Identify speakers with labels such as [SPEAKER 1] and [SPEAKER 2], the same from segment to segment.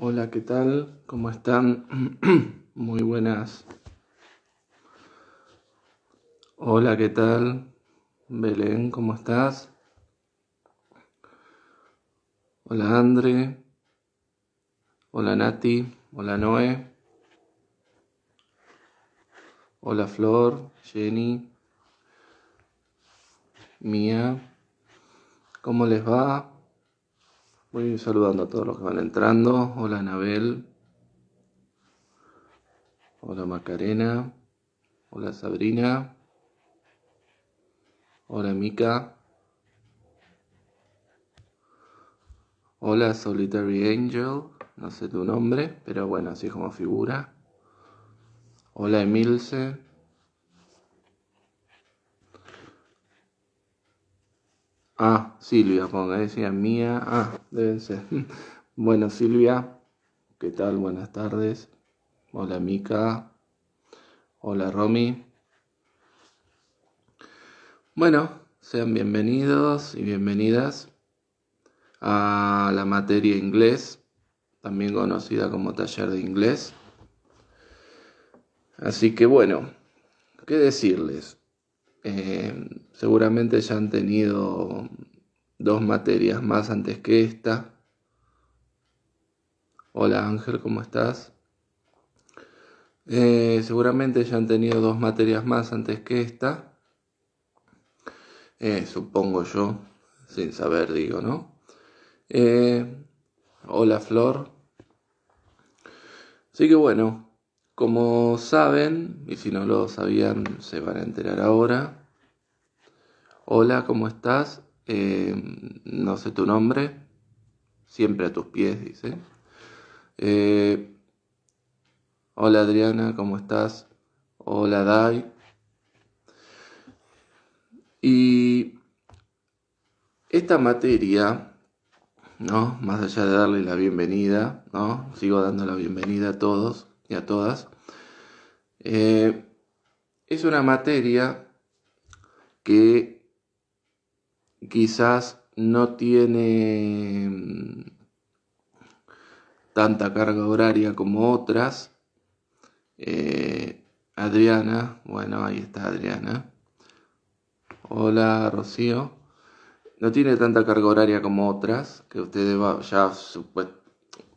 [SPEAKER 1] Hola, ¿qué tal? ¿Cómo están? Muy buenas. Hola, ¿qué tal? Belén, ¿cómo estás? Hola, Andre. Hola, Nati. Hola, Noé. Hola, Flor, Jenny, Mía. ¿Cómo les va? Voy saludando a todos los que van entrando. Hola Anabel. Hola Macarena. Hola Sabrina. Hola Mica. Hola Solitary Angel. No sé tu nombre, pero bueno, así como figura. Hola Emilce. Ah, Silvia, ponga, decía mía. Ah, deben ser. Bueno, Silvia, ¿qué tal? Buenas tardes. Hola, Mica. Hola, Romy. Bueno, sean bienvenidos y bienvenidas a la materia inglés, también conocida como taller de inglés. Así que bueno, ¿qué decirles? Eh, seguramente ya han tenido dos materias más antes que esta. Hola Ángel, ¿cómo estás? Eh, seguramente ya han tenido dos materias más antes que esta. Eh, supongo yo, sin saber digo, ¿no? hola Flor. Así que bueno, como saben, y si no lo sabían, se van a enterar ahora. Hola, ¿cómo estás? Eh, no sé tu nombre. Siempre a tus pies, dice. Eh, hola Adriana, ¿cómo estás? Hola Dai. Y esta materia, ¿no? Más allá de darle la bienvenida, ¿no? Sigo dando la bienvenida a todos y a todas. Eh, es una materia que quizás no tiene mm, tanta carga horaria como otras. Eh, Adriana, bueno, ahí está Adriana. Hola Rocío. No tiene tanta carga horaria como otras, que ustedes ya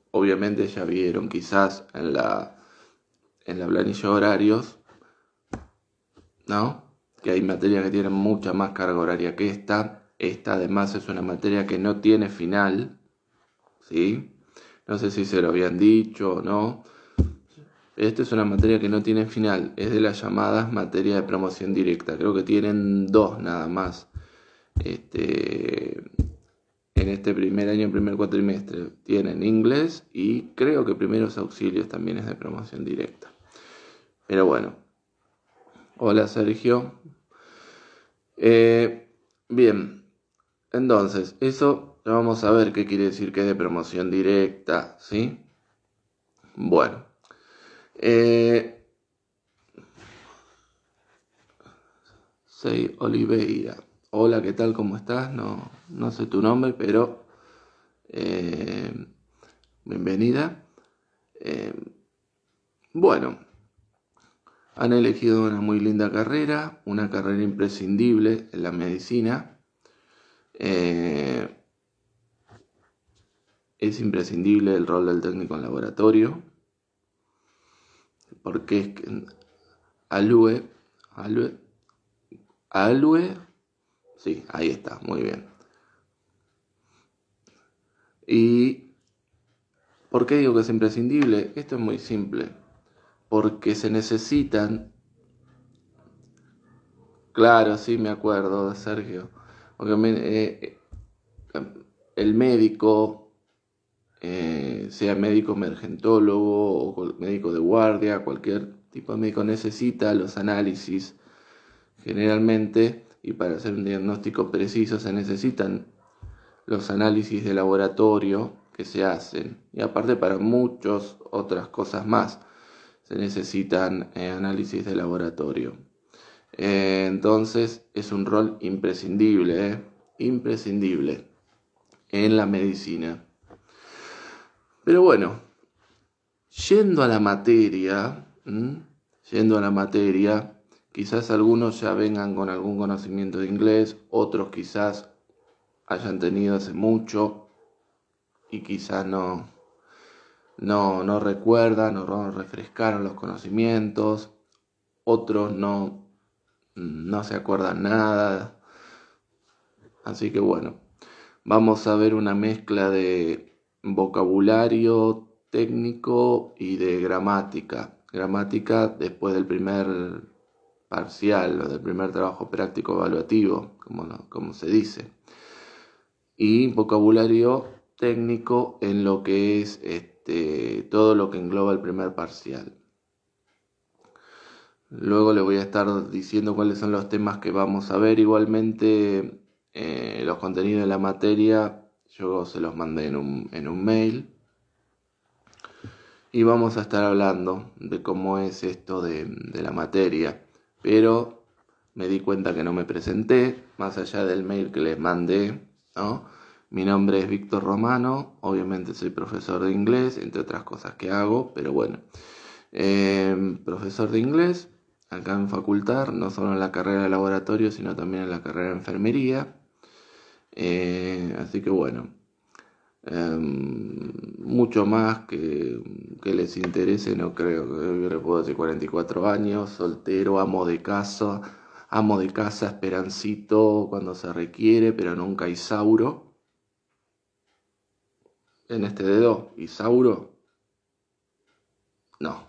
[SPEAKER 1] obviamente ya vieron quizás en la, en la planilla horarios, ¿no? Que hay materias que tienen mucha más carga horaria que esta esta además es una materia que no tiene final, ¿sí? No sé si se lo habían dicho o no. Esta es una materia que no tiene final, es de las llamadas materia de promoción directa. Creo que tienen dos nada más. Este, en este primer año, primer cuatrimestre, tienen inglés y creo que primeros auxilios también es de promoción directa. Pero bueno. Hola Sergio. Eh, bien. Entonces, eso ya vamos a ver qué quiere decir que es de promoción directa, ¿sí? Bueno. Eh, soy Oliveira. Hola, ¿qué tal? ¿Cómo estás? No, sé tu nombre, pero eh, bienvenida. Eh, bueno, han elegido una muy linda carrera, una carrera imprescindible en la medicina eh, es imprescindible el rol del técnico en laboratorio, porque es que Alue, Alue, Alue, sí, ahí está, muy bien. ¿Y por qué digo que es imprescindible? Esto es muy simple, porque se necesitan, claro, sí me acuerdo, de Sergio obviamente, eh, eh, el médico, eh, sea médico emergentólogo o médico de guardia, cualquier tipo de médico necesita los análisis generalmente y para hacer un diagnóstico preciso se necesitan los análisis de laboratorio que se hacen y aparte para muchas otras cosas más se necesitan análisis de laboratorio. Eh, entonces es un rol imprescindible, ¿eh? imprescindible en la medicina. Pero bueno, yendo a la materia, yendo a la materia, quizás algunos ya vengan con algún conocimiento de inglés, otros quizás hayan tenido hace mucho y quizás no, no, no recuerdan o no refrescaron los conocimientos, otros no no se acuerda nada. Así que bueno, vamos a ver una mezcla de vocabulario técnico y de gramática. Gramática después del primer parcial o del primer trabajo práctico evaluativo, como, se dice. Y vocabulario técnico en lo que es este, todo lo que engloba el primer parcial. Luego le voy a estar diciendo cuáles son los temas que vamos a ver. Igualmente, eh, los contenidos de la materia yo se los mandé en un, mail. Y vamos a estar hablando de cómo es esto de, la materia. Pero me di cuenta que no me presenté, más allá del mail que les mandé, ¿no? Mi nombre es Víctor Romano, obviamente soy profesor de inglés, entre otras cosas que hago, pero bueno, eh, profesor de inglés acá en facultad, no solo en la carrera de laboratorio, sino también en la carrera de enfermería. Eh, así que bueno, em, mucho más que, les interese, no creo, que eh, yo le puedo decir 44 años, soltero, amo de casa, amo de casa, esperancito cuando se requiere, pero nunca Isauro. En este dedo, Isauro. No.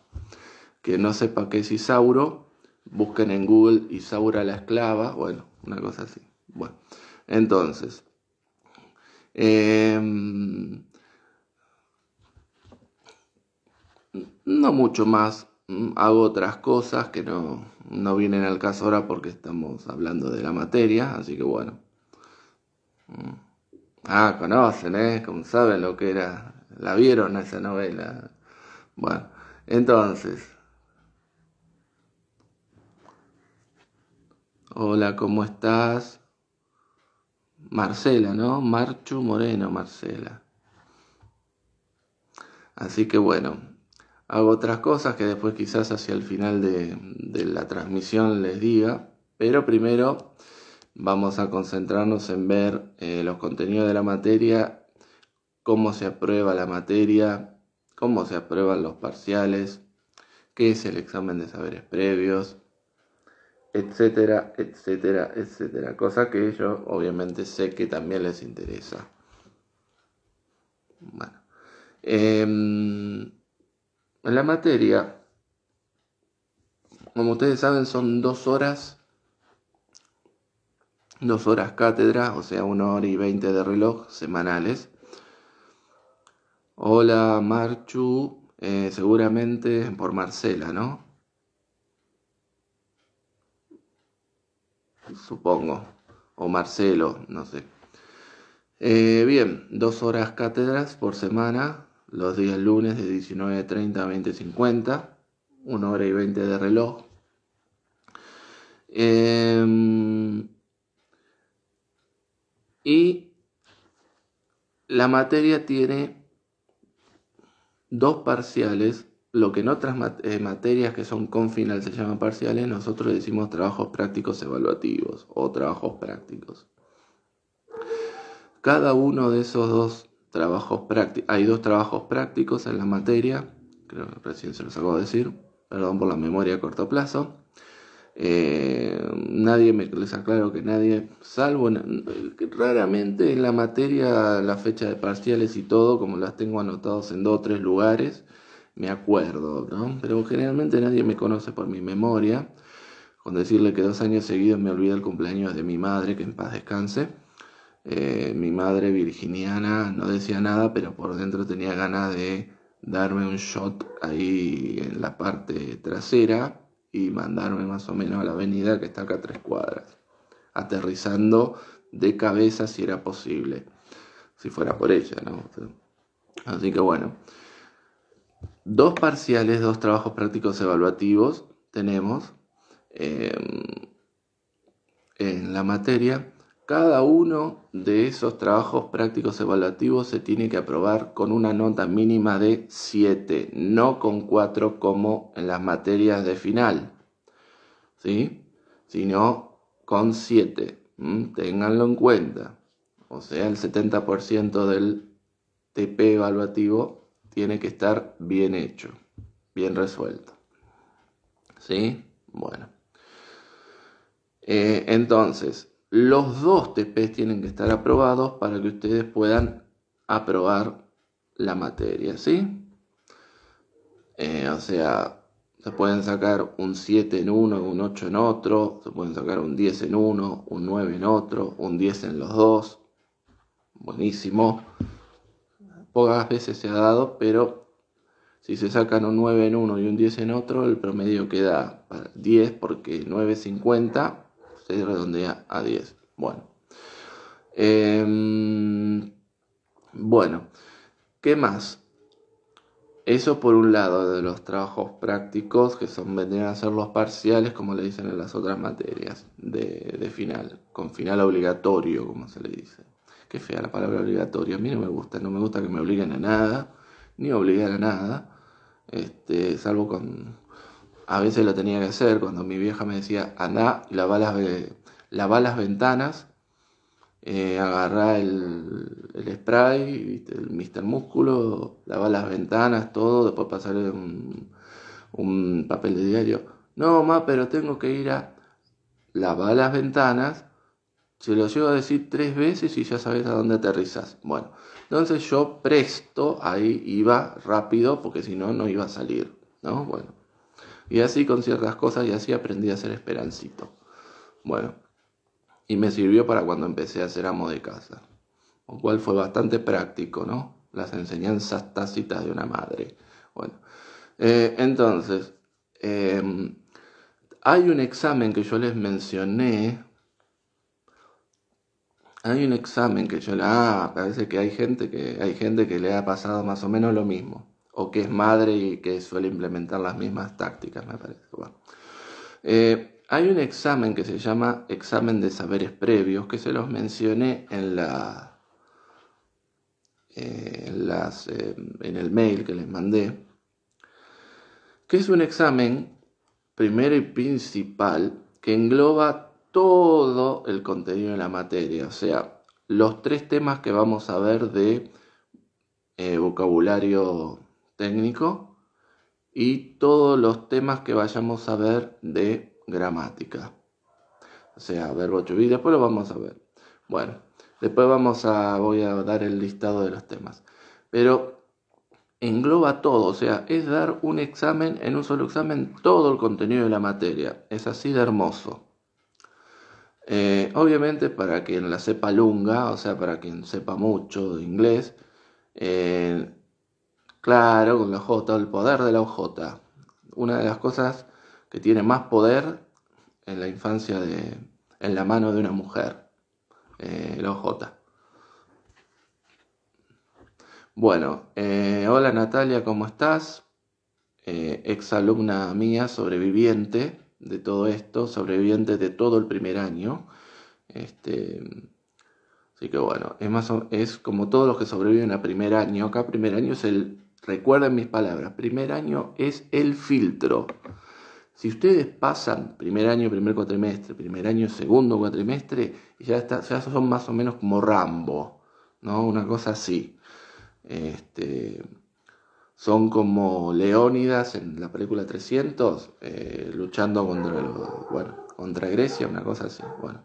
[SPEAKER 1] Que no sepa qué es Isauro, busquen en Google Isaura la esclava, bueno, una cosa así. Bueno, entonces, em, no mucho más, mm, hago otras cosas que no, no vienen al caso ahora porque estamos hablando de la materia, así que bueno. Mm. Ah, conocen, ¿eh? Como saben lo que era, la vieron esa novela. Bueno, entonces, Hola, ¿cómo estás? Marcela, ¿no? Marchu Moreno, Marcela. Así que bueno, hago otras cosas que después quizás hacia el final de, la transmisión les diga, pero primero vamos a concentrarnos en ver eh, los contenidos de la materia, cómo se aprueba la materia, cómo se aprueban los parciales, qué es el examen de saberes previos, etcétera, etcétera, etcétera. Cosa que yo obviamente sé que también les interesa. Bueno. Em, la materia, como ustedes saben, son dos horas. Dos horas cátedra, o sea, una hora y veinte de reloj semanales. Hola Marchu, eh, seguramente por Marcela, ¿no? supongo, o Marcelo, no sé. Eh, bien, dos horas cátedras por semana, los días lunes de 19.30 a 20.50, una hora y 20 de reloj. Em, y la materia tiene dos parciales lo que en otras eh, materias que son confinales se llaman parciales, nosotros decimos trabajos prácticos evaluativos o trabajos prácticos. Cada uno de esos dos trabajos prácticos, hay dos trabajos prácticos en la materia, creo que recién se los acabo de decir, perdón por la memoria a corto plazo. Eh, nadie me les aclaro que nadie, salvo raramente en la materia, la fecha de parciales y todo, como las tengo anotados en dos o tres lugares, me acuerdo, ¿no? Pero generalmente nadie me conoce por mi memoria. Con decirle que dos años seguidos me olvidé el cumpleaños de mi madre, que en paz descanse. Eh, mi madre virginiana no decía nada, pero por dentro tenía ganas de darme un shot ahí en la parte trasera y mandarme más o menos a la avenida que está acá a tres cuadras, aterrizando de cabeza si era posible, si fuera por ella, ¿no? Así que bueno, Dos parciales, dos trabajos prácticos evaluativos tenemos em, en la materia. Cada uno de esos trabajos prácticos evaluativos se tiene que aprobar con una nota mínima de 7, no con 4 como en las materias de final, ¿sí? sino con 7. Ténganlo en cuenta. O sea, el 70% del TP evaluativo tiene que estar bien hecho, bien resuelto. ¿Sí? Bueno. Eh, entonces, los dos TPs tienen que estar aprobados para que ustedes puedan aprobar la materia, ¿sí? Eh, o sea, se pueden sacar un 7 en uno, un 8 en otro, se pueden sacar un 10 en uno, un 9 en otro, un 10 en los dos. Buenísimo pocas veces se ha dado, pero si se sacan un 9 en uno y un 10 en otro, el promedio queda 10 porque 9,50 se redondea a 10. Bueno. Em, bueno, ¿qué más? Eso por un lado de los trabajos prácticos, que son vendrían a ser los parciales, como le dicen en las otras materias, de final, con final obligatorio, como se le dice. Qué fea la palabra obligatoria, A mí no me gusta, no me gusta que me obliguen a nada, ni obligar a nada, este, salvo con... A veces lo tenía que hacer cuando mi vieja me decía, anda lava las, lava las ventanas, eh, agarrá el, el spray, el Mr. Músculo, lava las ventanas, todo, después pasarle un, un papel de diario. No, ma, pero tengo que ir a lavar las ventanas se lo llevo a decir tres veces y ya sabes a dónde aterrizas. Bueno, entonces yo presto, ahí iba rápido porque si no, no iba a salir. ¿No? Bueno. Y así con ciertas cosas y así aprendí a ser esperancito. Bueno. Y me sirvió para cuando empecé a ser amo de casa. Lo cual fue bastante práctico, ¿no? Las enseñanzas tácitas de una madre. Bueno. Eh, entonces, em, hay un examen que yo les mencioné hay un examen que yo le ah, parece que hay gente que hay gente que le ha pasado más o menos lo mismo o que es madre y que suele implementar las mismas tácticas, me parece. Eh, hay un examen que se llama examen de saberes previos que se los mencioné en la eh, las, eh, en el mail que les mandé, que es un examen primero y principal que engloba todo el contenido de la materia, o sea, los tres temas que vamos a ver de eh, vocabulario técnico y todos los temas que vayamos a ver de gramática. O sea, verbo to después lo vamos a ver. Bueno, después vamos a, voy a dar el listado de los temas. Pero engloba todo, o sea, es dar un examen, en un solo examen, todo el contenido de la materia. Es así de hermoso. Eh, obviamente para quien la sepa lunga, o sea, para quien sepa mucho de inglés, eh, claro, con la J, el poder de la OJ. Una de las cosas que tiene más poder en la infancia de, en la mano de una mujer, eh, la OJ. Bueno, hola Natalia, ¿cómo estás? ex alumna mía, sobreviviente de todo esto, sobrevivientes de todo el primer año. Este, así que bueno, es, más, es como todos los que sobreviven a primer año. Acá primer año es el, recuerden mis palabras, primer año es el filtro. Si ustedes pasan primer año, primer cuatrimestre, primer año, segundo cuatrimestre, ya, está, ya son más o menos como Rambo, ¿no? Una cosa así. Este, son como Leónidas en la película 300, eh, luchando contra, contra Grecia, una cosa así. Bueno,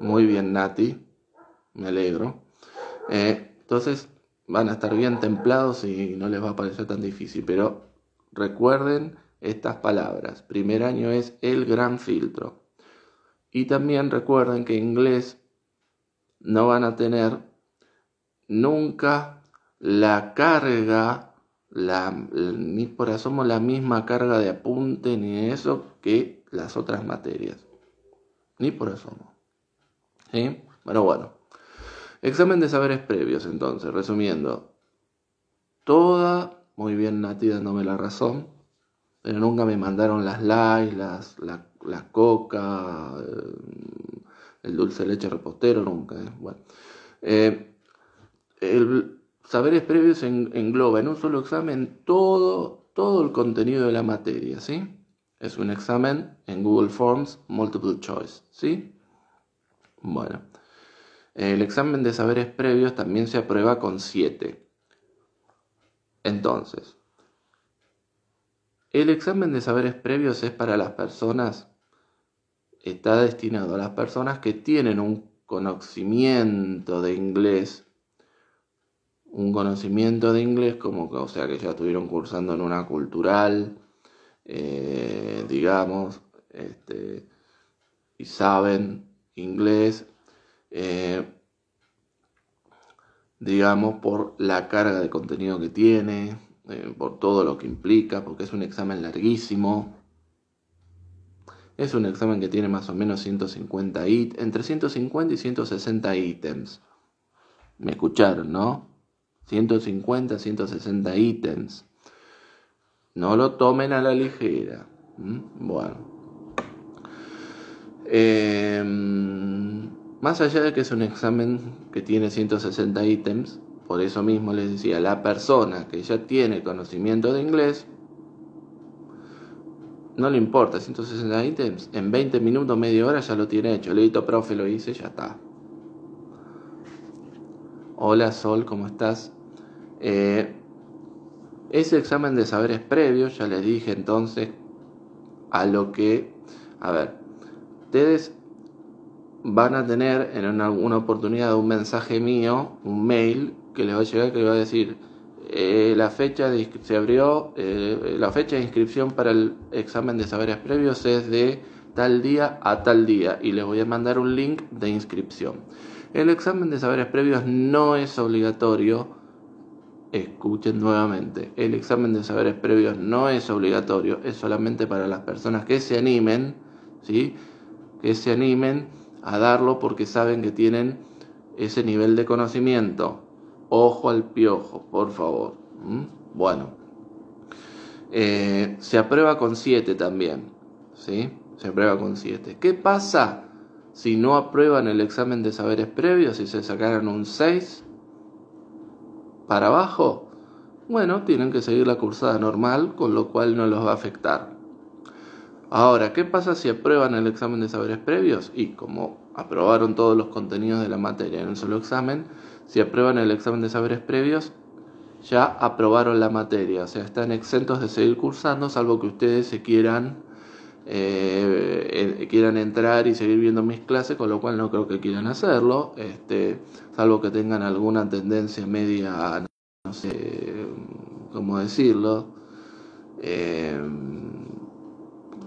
[SPEAKER 1] muy bien, Nati, me alegro. Eh, entonces van a estar bien templados y no les va a parecer tan difícil, pero recuerden estas palabras. Primer año es el gran filtro. Y también recuerden que en inglés no van a tener nunca la carga la, ni por asomo la misma carga de apunte ni eso que las otras materias. Ni por asomo. ¿Sí? Pero bueno. Examen de saberes previos, entonces, resumiendo. Toda, muy bien Nati dándome la razón, pero nunca me mandaron las likes las, la, coca, eh, el, dulce leche repostero, nunca. ¿eh? Bueno. Eh, el, saberes previos engloba en un solo examen todo, todo el contenido de la materia, ¿sí? Es un examen en Google Forms Multiple Choice, ¿sí? Bueno, el examen de saberes previos también se aprueba con 7. Entonces, el examen de saberes previos es para las personas, está destinado a las personas que tienen un conocimiento de inglés un conocimiento de inglés, como que, o sea, que ya estuvieron cursando en una cultural, eh, digamos, este, y saben inglés, eh, digamos, por la carga de contenido que tiene, eh, por todo lo que implica, porque es un examen larguísimo. Es un examen que tiene más o menos 150 ítems, entre 150 y 160 ítems. Me escucharon, ¿no? 150, 160 ítems. No lo tomen a la ligera. Mm, bueno. Em, más allá de que es un examen que tiene 160 ítems, por eso mismo les decía, la persona que ya tiene conocimiento de inglés, no le importa, 160 ítems, en 20 minutos, media hora ya lo tiene hecho. Le profe, lo hice, ya está. Hola Sol, ¿cómo estás? Eh, ese examen de saberes previos, ya les dije entonces, a lo que, a ver, ustedes van a tener en alguna oportunidad un mensaje mío, un mail que les va a llegar que les va a decir eh, la fecha de, se abrió, eh, la fecha de inscripción para el examen de saberes previos es de tal día a tal día y les voy a mandar un link de inscripción. El examen de saberes previos no es obligatorio Escuchen nuevamente, el examen de saberes previos no es obligatorio, es solamente para las personas que se animen, ¿sí? que se animen a darlo porque saben que tienen ese nivel de conocimiento. Ojo al piojo, por favor. Bueno, eh, se aprueba con 7 también, ¿sí? Se aprueba con 7. ¿Qué pasa si no aprueban el examen de saberes previos, y se sacaran un 6? para abajo, bueno, tienen que seguir la cursada normal, con lo cual no los va a afectar. Ahora, ¿qué pasa si aprueban el examen de saberes previos? Y como aprobaron todos los contenidos de la materia en un solo examen, si aprueban el examen de saberes previos, ya aprobaron la materia, o sea, están exentos de seguir cursando, salvo que ustedes se quieran eh, quieran entrar y seguir viendo mis clases, con lo cual no creo que quieran hacerlo, este, salvo que tengan alguna tendencia media, no sé cómo decirlo, eh,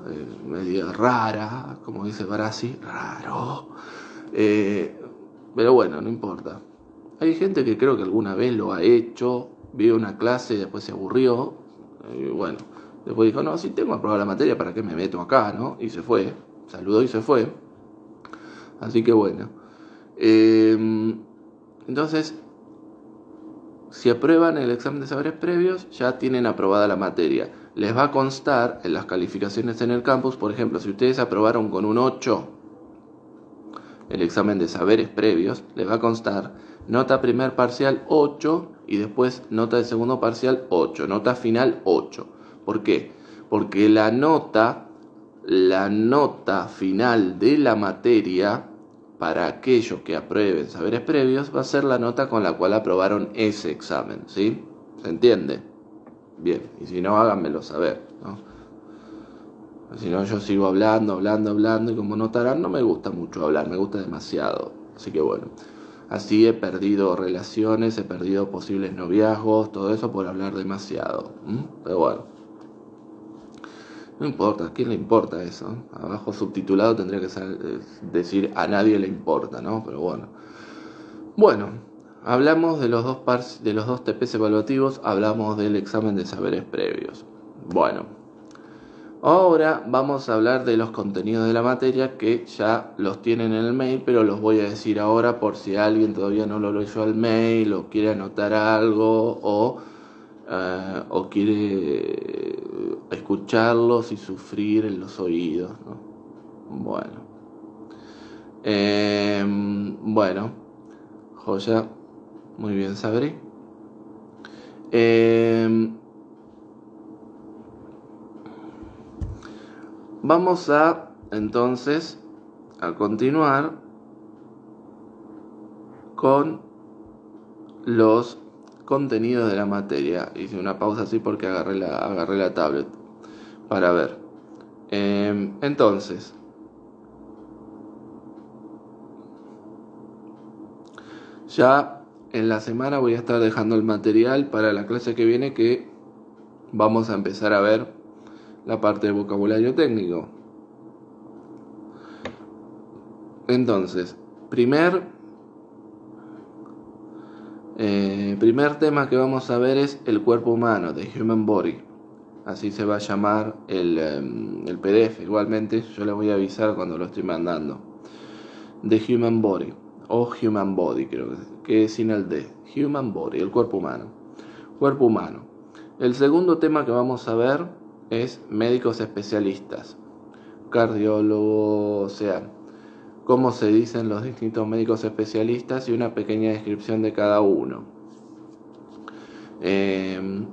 [SPEAKER 1] eh, media rara, como dice Brasi, raro. Eh, pero bueno, no importa. Hay gente que creo que alguna vez lo ha hecho, vio una clase y después se aburrió. bueno, Después dijo, no, si tengo aprobada la materia, ¿para qué me meto acá? Y se fue, saludó y se fue. Así que bueno. Em, entonces, si aprueban el examen de saberes previos, ya tienen aprobada la materia. Les va a constar en las calificaciones en el campus, por ejemplo, si ustedes aprobaron con un 8 el examen de saberes previos, les va a constar nota primer parcial 8 y después nota de segundo parcial 8, nota final 8. ¿Por qué? Porque la nota, la nota final de la materia, para aquellos que aprueben saberes previos, va a ser la nota con la cual aprobaron ese examen, ¿sí? ¿Se entiende? Bien, y si no, háganmelo saber, ¿no? Si no, yo sigo hablando, hablando, hablando, y como notarán, no me gusta mucho hablar, me gusta demasiado. Así que bueno, así he perdido relaciones, he perdido posibles noviazgos, todo eso por hablar demasiado. Pero bueno, no importa, ¿a quién le importa eso? Abajo subtitulado tendría que eh, decir a nadie le importa, ¿no? Pero bueno. Bueno, hablamos de los dos, partes de los dos TPs evaluativos, hablamos del examen de saberes previos. Bueno, ahora vamos a hablar de los contenidos de la materia que ya los tienen en el mail, pero los voy a decir ahora por si alguien todavía no lo leyó al mail o quiere anotar algo o eh, o quiere escucharlos y sufrir en los oídos. Bueno. Eh, bueno, joya, muy bien, sabré eh, vamos a entonces a continuar con los contenidos de la materia. Hice una pausa así porque agarré la, agarré la tablet para ver. Em, entonces, ya en la semana voy a estar dejando el material para la clase que viene que vamos a empezar a ver la parte de vocabulario técnico. Entonces, primer el eh, primer tema que vamos a ver es el cuerpo humano, The Human Body. Así se va a llamar el, em, PDF. Igualmente, yo le voy a avisar cuando lo estoy mandando. The Human Body, o Human Body, creo que es sin el D. Human Body, el cuerpo humano. Cuerpo humano. El segundo tema que vamos a ver es médicos especialistas, cardiólogo, o sea, cómo se dicen los distintos médicos especialistas y una pequeña descripción de cada uno. Em,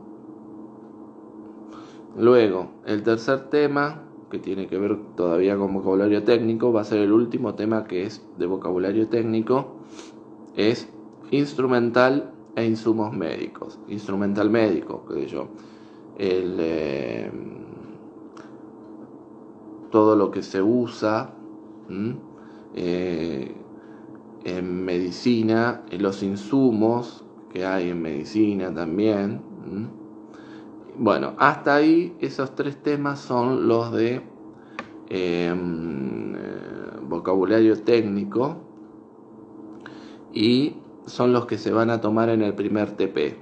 [SPEAKER 1] luego, el tercer tema, que tiene que ver todavía con vocabulario técnico, va a ser el último tema que es de vocabulario técnico, es instrumental e insumos médicos. Instrumental médico, que yo. Em, todo lo que se usa. Eh, en medicina, eh, los insumos que hay en medicina también. Bueno, hasta ahí esos tres temas son los de em, eh, vocabulario técnico y son los que se van a tomar en el primer TP.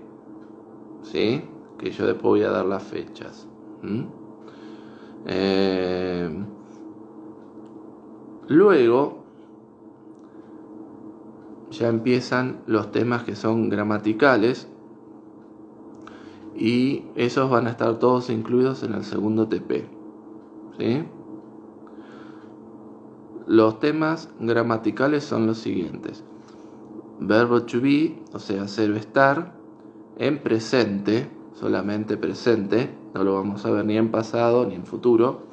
[SPEAKER 1] ¿Sí? Que yo después voy a dar las fechas. luego ya empiezan los temas que son gramaticales y esos van a estar todos incluidos en el segundo TP. Los temas gramaticales son los siguientes. Verbo to be, o sea, ser estar, en presente, solamente presente, no lo vamos a ver ni en pasado ni en futuro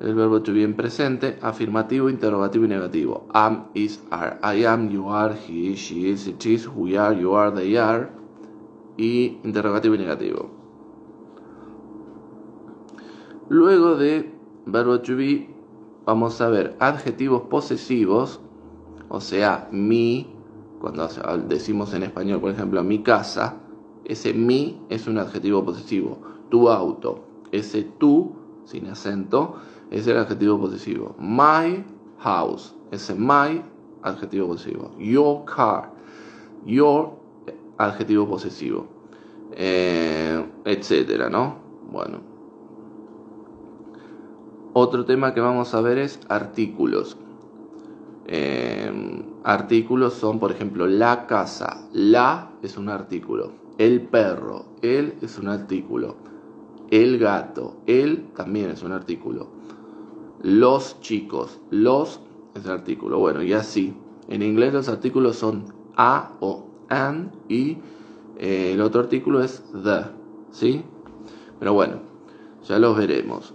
[SPEAKER 1] el verbo to be en presente, afirmativo, interrogativo y negativo. Am, is, are. I am, you are, he, she is, it is, we are, you are, they are. Y interrogativo y negativo. Luego de verbo to be, vamos a ver adjetivos posesivos, o sea, mi, cuando decimos en español, por ejemplo, mi casa, ese mi es un adjetivo posesivo. Tu auto, ese tú, sin acento, es el adjetivo posesivo. My house, ese my, adjetivo posesivo. Your car, your, adjetivo posesivo. Eh, etcétera, ¿no? Bueno. Otro tema que vamos a ver es artículos. Eh, artículos son, por ejemplo, la casa. La es un artículo. El perro. Él es un artículo. El gato. Él también es un artículo los chicos, los es el artículo. Bueno, y así. En inglés los artículos son a o an y eh, el otro artículo es the, ¿sí? Pero bueno, ya los veremos.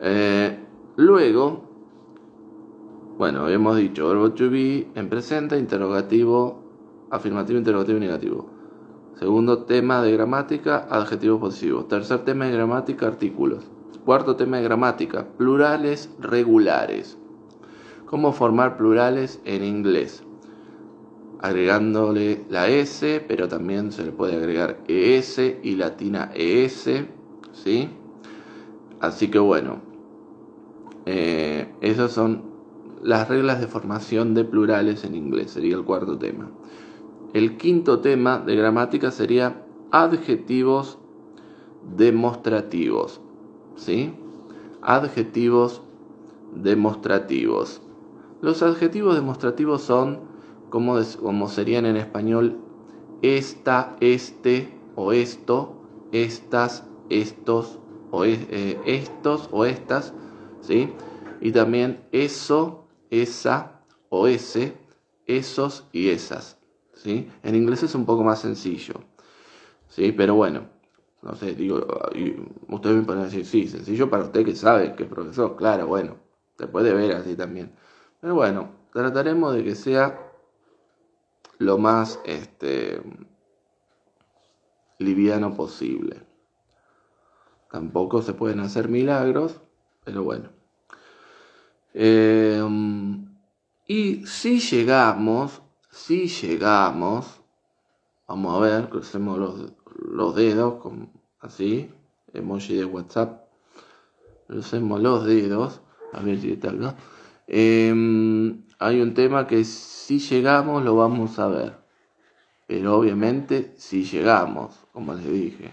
[SPEAKER 1] Eh, luego, bueno, hemos dicho verbo to be en presente, interrogativo, afirmativo, interrogativo y negativo. Segundo tema de gramática, adjetivos positivos. Tercer tema de gramática, artículos. Cuarto tema de gramática, plurales regulares. ¿Cómo formar plurales en inglés? Agregándole la S, pero también se le puede agregar ES y latina ES, ¿sí? Así que bueno, eh, esas son las reglas de formación de plurales en inglés, sería el cuarto tema. El quinto tema de gramática sería adjetivos demostrativos. ¿sí? Adjetivos demostrativos. Los adjetivos demostrativos son, como, serían en español, esta, este o esto, estas, estos o e, eh, estos o estas, ¿sí? Y también eso, esa o ese, esos y esas, ¿sí? En inglés es un poco más sencillo, ¿sí? Pero bueno, no sé, digo, y ustedes me pueden decir, sí, sencillo para usted que sabe que es profesor, claro, bueno, se puede ver así también. Pero bueno, trataremos de que sea lo más este, liviano posible. Tampoco se pueden hacer milagros, pero bueno. Em, y si llegamos, si llegamos, vamos a ver, crucemos los, los dedos, como así, emoji de WhatsApp. Usemos los dedos, a ver si tal, ¿no? Em, hay un tema que si llegamos lo vamos a ver. Pero obviamente si llegamos, como les dije.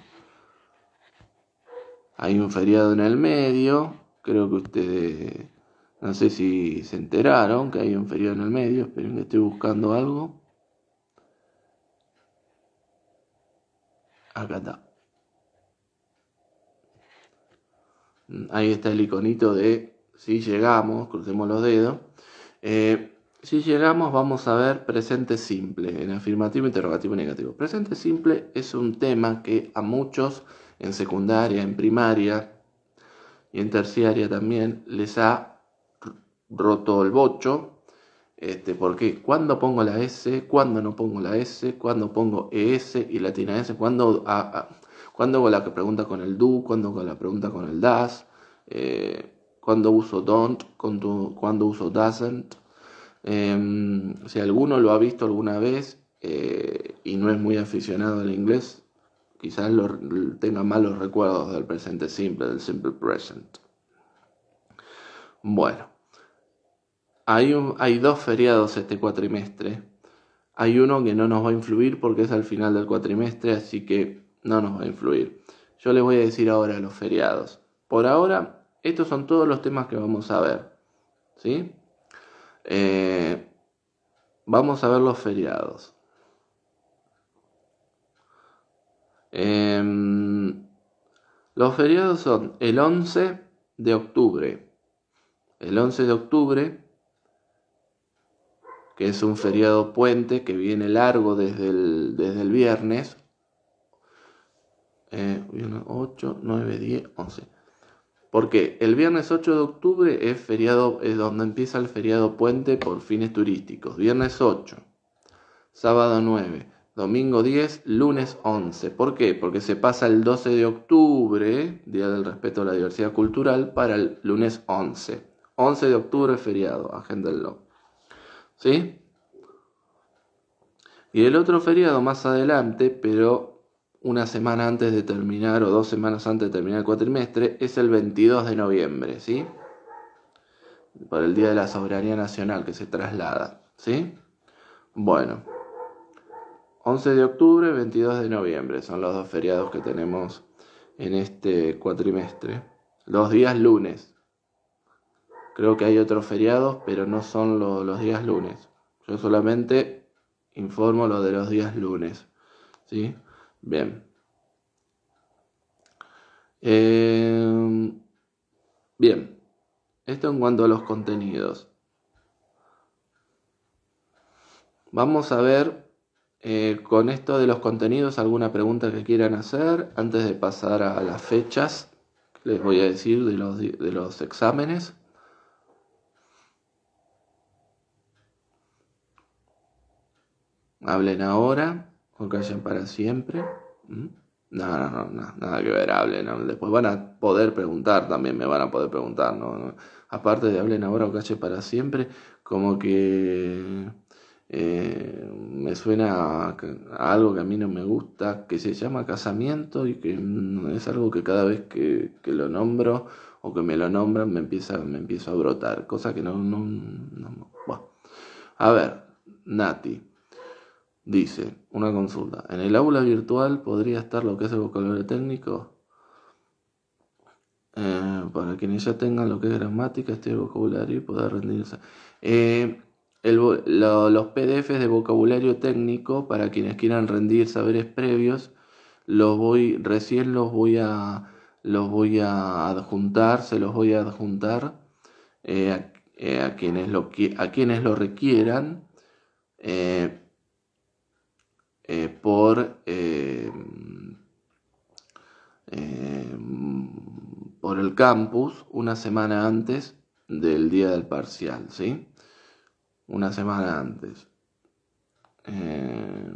[SPEAKER 1] Hay un feriado en el medio. Creo que ustedes, no sé si se enteraron que hay un feriado en el medio. Esperen que estoy buscando algo. Mm, ahí está el iconito de si llegamos, crucemos los dedos. Eh, si llegamos vamos a ver presente simple, en afirmativo, interrogativo y negativo. Presente simple es un tema que a muchos en secundaria, en primaria y en terciaria también les ha roto el bocho este, ¿Por qué? ¿Cuándo pongo la S? ¿Cuándo no pongo la S? ¿Cuándo pongo ES y latina S? ¿Cuándo, hago la pregunta con el do? ¿Cuándo hago la pregunta con el das? Eh, ¿Cuándo uso don't? ¿Cuándo, uso doesn't? Em, si alguno lo ha visto alguna vez eh, y no es muy aficionado al inglés, quizás tenga malos recuerdos del presente simple, del simple present. Bueno. Hay, dos feriados este cuatrimestre. Hay uno que no nos va a influir porque es al final del cuatrimestre, así que no nos va a influir. Yo les voy a decir ahora los feriados. Por ahora, estos son todos los temas que vamos a ver. ¿Sí? Eh, vamos a ver los feriados. Em, los feriados son el 11 de octubre. El 11 de octubre que es un feriado puente que viene largo desde el, desde el viernes. Eh, 8, 9, 10, 11. Porque el viernes 8 de octubre es feriado, es donde empieza el feriado puente por fines turísticos. Viernes 8, sábado 9, domingo 10, lunes 11. ¿Por qué? Porque se pasa el 12 de octubre, Día del Respeto a la Diversidad Cultural, para el lunes 11. 11 de octubre feriado, Agenda Loco. ¿Sí? Y el otro feriado más adelante, pero una semana antes de terminar o dos semanas antes de terminar el cuatrimestre, es el 22 de noviembre, ¿sí? Por el Día de la Soberanía Nacional que se traslada, ¿sí? Bueno, 11 de octubre, 22 de noviembre son los dos feriados que tenemos en este cuatrimestre. Los días lunes, Creo que hay otros feriados, pero no son los días lunes. Yo solamente informo lo de los días lunes. ¿Sí? Bien. Em, bien. Esto en cuanto a los contenidos. Vamos a ver eh, con esto de los contenidos alguna pregunta que quieran hacer antes de pasar a las fechas. Les voy a decir de los, de los exámenes. Hablen ahora o callen para siempre. ¿Mm? No, no, no, nada que ver, hablen. Después van a poder preguntar, también me van a poder preguntar. Aparte de hablen ahora o callen para siempre, como que eh, me suena a, algo que a mí no me gusta, que se llama casamiento y que mm, es algo que cada vez que, lo nombro o que me lo nombran me empieza, me empiezo a brotar, cosa que no... A ver, Nati. Dice, una consulta, ¿en el aula virtual podría estar lo que es el vocabulario técnico? Eh, para quienes ya tengan lo que es gramática, este vocabulario y poder rendirse. Eh, los PDFs de vocabulario técnico, para quienes quieran rendir saberes previos, los voy, recién los voy a los voy a adjuntar, se los voy a adjuntar eh, a, quienes lo, a quienes lo requieran. Eh, por, eh, mm, por el campus una semana antes del día del parcial, ¿sí? Una semana antes. Eh,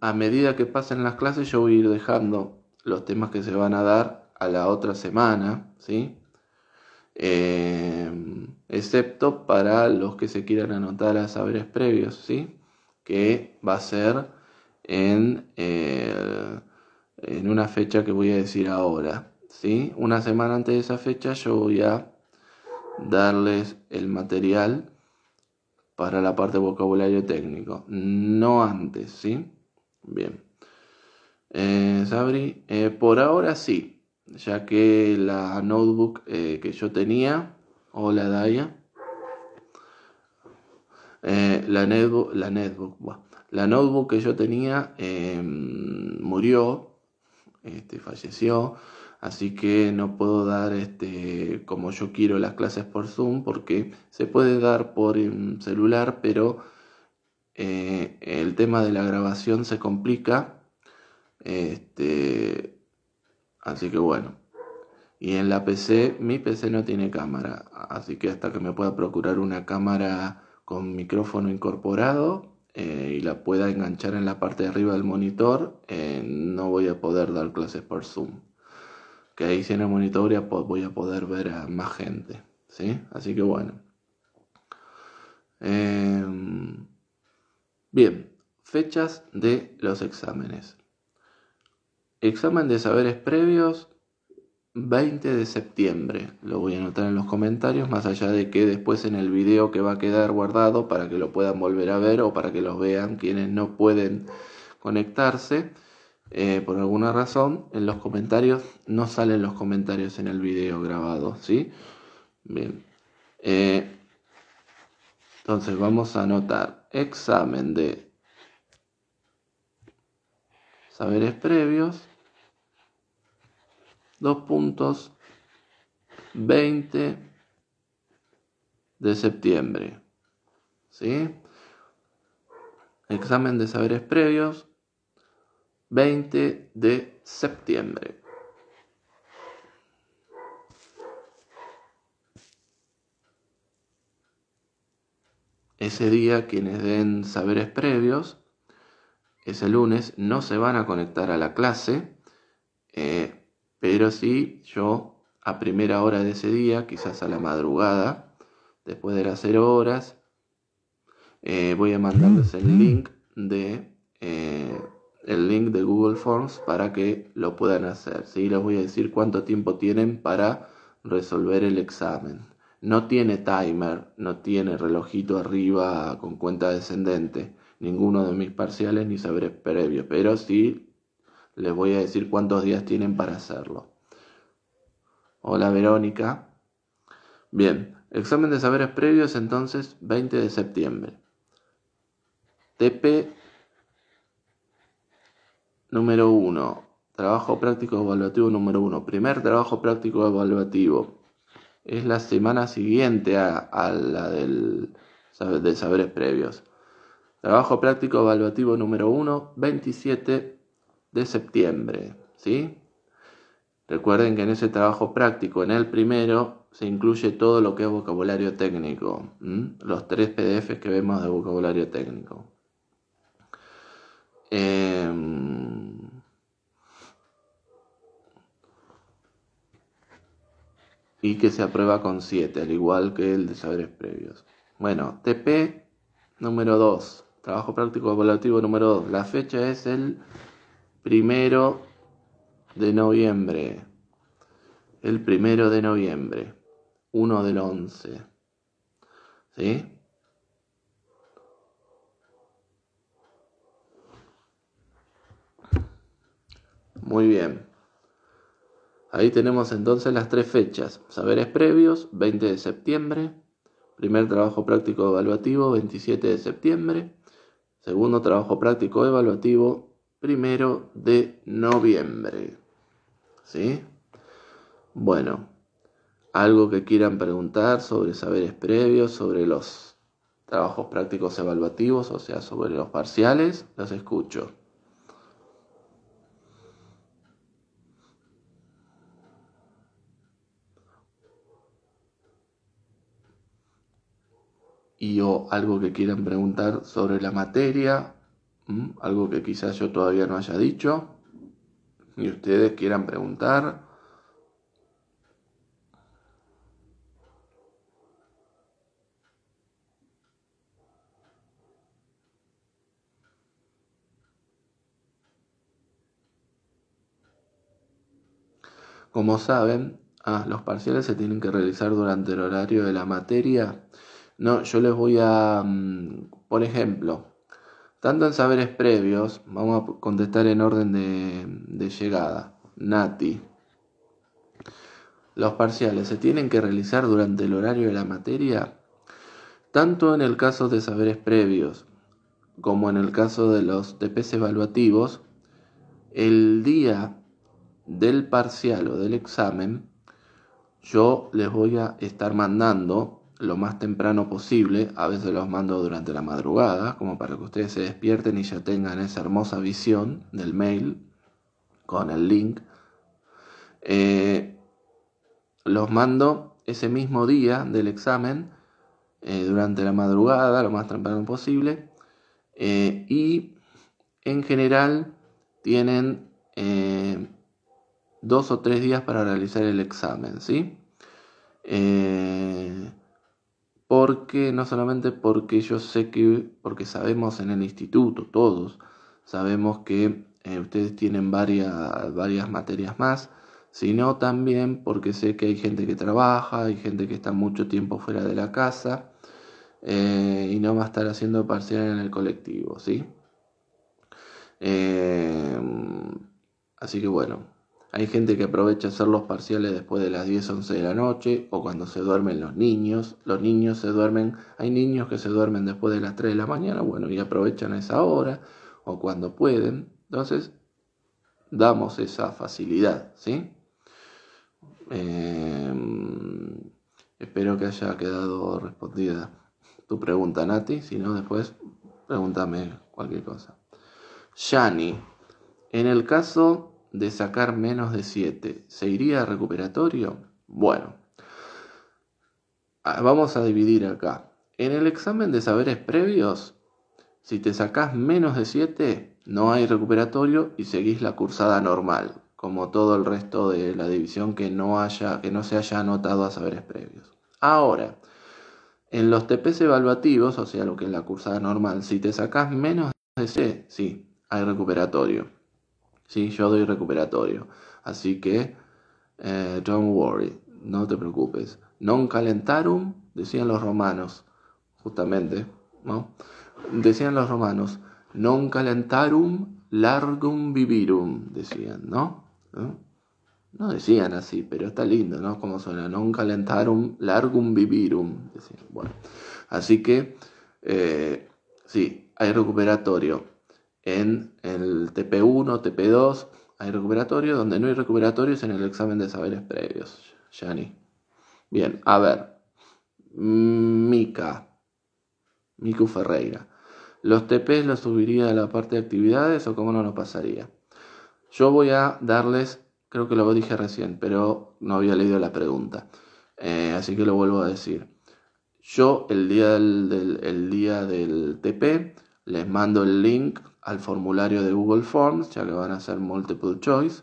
[SPEAKER 1] a medida que pasen las clases yo voy a ir dejando los temas que se van a dar a la otra semana, ¿sí? Em, excepto para los que se quieran anotar a saberes previos, ¿sí? que va a ser en, eh, en una fecha que voy a decir ahora. ¿sí? Una semana antes de esa fecha yo voy a darles el material para la parte de vocabulario técnico, no antes, ¿sí? Bien. Eh, Sabri, eh, por ahora sí, ya que la notebook que yo tenía, o la la, la, la notebook que yo tenía murió, este, falleció, así que no puedo dar este, como yo quiero las clases por Zoom, porque se puede dar por em, celular, pero eh, el tema de la grabación se complica. Este, Así que bueno. Y en la PC, mi PC no tiene cámara, así que hasta que me pueda procurar una cámara con micrófono incorporado eh, y la pueda enganchar en la parte de arriba del monitor, eh, no voy a poder dar clases por Zoom. Que ahí si en el monitor voy a poder ver a más gente, ¿sí? Así que bueno. Em, bien, fechas de los exámenes. Examen de saberes previos 20 de septiembre. Lo voy a anotar en los comentarios, más allá de que después en el video que va a quedar guardado para que lo puedan volver a ver o para que los vean quienes no pueden conectarse. Eh, por alguna razón, en los comentarios no salen los comentarios en el video grabado, ¿sí? Bien. Eh, entonces vamos a anotar examen de saberes previos, dos puntos, 20 de septiembre. ¿Sí? Examen de saberes previos, 20 de septiembre. Ese día quienes den saberes previos ese lunes no se van a conectar a la clase, eh, pero sí yo a primera hora de ese día, quizás a la madrugada, después de las 0 horas, eh, voy a mandarles el mm, mm. link de eh, el link de Google Forms para que lo puedan hacer. ¿sí? Les voy a decir cuánto tiempo tienen para resolver el examen. No tiene timer, no tiene relojito arriba con cuenta descendente ninguno de mis parciales ni saberes previos, pero sí les voy a decir cuántos días tienen para hacerlo. Hola Verónica. Bien, examen de saberes previos entonces 20 de septiembre. TP número 1. Trabajo práctico evaluativo número 1. Primer trabajo práctico evaluativo. Es la semana siguiente a, la del, de saberes previos. Trabajo práctico evaluativo número 1, 27 de septiembre. Recuerden que en ese trabajo práctico, en el primero, se incluye todo lo que es vocabulario técnico, los tres PDFs que vemos de vocabulario técnico. Em, y que se aprueba con 7, al igual que el de saberes previos. Bueno, TP número 2. Trabajo práctico evaluativo número 2. La fecha es el primero de noviembre. El primero de noviembre. 1 del 11. ¿Sí? Muy bien. Ahí tenemos entonces las tres fechas. Saberes previos, 20 de septiembre. Primer trabajo práctico evaluativo, 27 de septiembre. Segundo trabajo práctico evaluativo, primero de noviembre. ¿Sí? Bueno, algo que quieran preguntar sobre saberes previos, sobre los trabajos prácticos evaluativos, o sea, sobre los parciales, los escucho. y o algo que quieran preguntar sobre la materia, algo que quizás yo todavía no haya dicho y ustedes quieran preguntar. Como saben, ah, los parciales se tienen que realizar durante el horario de la materia no, yo les voy a, mm, por ejemplo, tanto en saberes previos, vamos a contestar en orden de, llegada. Nati. Los parciales se tienen que realizar durante el horario de la materia, tanto en el caso de saberes previos como en el caso de los TPs evaluativos, el día del parcial o del examen, yo les voy a estar mandando lo más temprano posible, a veces los mando durante la madrugada, como para que ustedes se despierten y ya tengan esa hermosa visión del mail con el link. Eh, los mando ese mismo día del examen, eh, durante la madrugada, lo más temprano posible, eh, y en general tienen dos o tres días para realizar el examen, ¿sí? porque no solamente porque yo sé que, porque sabemos en el instituto todos, sabemos que eh, ustedes tienen varias, varias materias más, sino también porque sé que hay gente que trabaja, hay gente que está mucho tiempo fuera de la casa eh, y no va a estar haciendo parcial en el colectivo, ¿sí? Eh, así que bueno, hay gente que aprovecha hacer los parciales después de las 10, 11 de la noche o cuando se duermen los niños. Los niños se duermen, hay niños que se duermen después de las 3 de la mañana, bueno, y aprovechan esa hora o cuando pueden. Entonces, damos esa facilidad, ¿sí? Em, espero que haya quedado respondida tu pregunta, Nati. Si no, después pregúntame cualquier cosa. Yani, en el caso de sacar menos de 7, ¿se iría a recuperatorio? Bueno, ah, vamos a dividir acá. En el examen de saberes previos, si te sacas menos de 7, no hay recuperatorio y seguís la cursada normal, como todo el resto de la división que no, haya, que no se haya anotado a saberes previos. Ahora, en los TPs evaluativos, o sea, lo que es la cursada normal, si te sacas menos de 7, sí, hay recuperatorio. ¿sí? Yo doy recuperatorio. Así que, eh, don't worry, no te preocupes. Non calentarum, decían los romanos, justamente, ¿no? Decían los romanos, non calentarum largum vivirum, decían, ¿no? ¿Eh? No decían así, pero está lindo, ¿no? Como suena, non calentarum largum vivirum, Bueno, así que, eh, sí, hay recuperatorio en el TP1, TP2 hay recuperatorios, donde no hay recuperatorios en el examen de saberes previos, Yani. Bien, a ver, Mika Miku Ferreira. ¿Los TPs los subiría a la parte de actividades o cómo no lo pasaría? Yo voy a darles, creo que lo dije recién, pero no había leído la pregunta, eh, así que lo vuelvo a decir. Yo el día del, el día del TP les mando el link al formulario de Google Forms, ya que van a hacer multiple choice.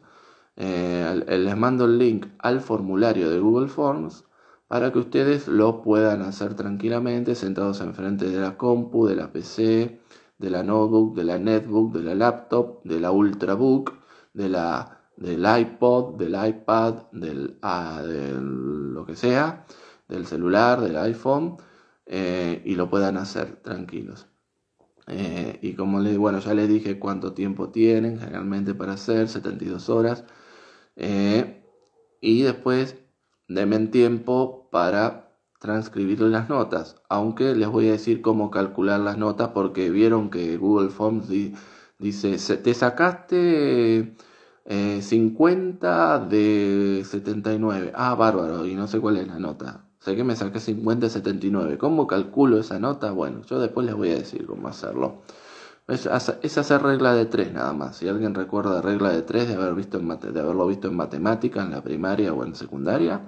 [SPEAKER 1] Eh, eh, les mando el link al formulario de Google Forms para que ustedes lo puedan hacer tranquilamente sentados enfrente de la compu, de la PC, de la notebook, de la netbook, de la laptop, de la ultrabook, de la, del iPod, del iPad, del, ah, lo que sea, del celular, del iPhone, eh, y lo puedan hacer tranquilos. Eh, y como les, bueno, ya les dije cuánto tiempo tienen generalmente para hacer, 72 horas. Eh, y después denme tiempo para transcribir las notas, aunque les voy a decir cómo calcular las notas porque vieron que Google Forms dice, te sacaste 50 eh, de 79, ah, bárbaro, y no sé cuál es la nota, Sé que me saqué 50-79. ¿Cómo calculo esa nota? Bueno, yo después les voy a decir cómo hacerlo. Es, hacer regla de 3 nada más. Si alguien recuerda regla de 3 de, haber visto de haberlo visto en matemática, en la primaria o en secundaria,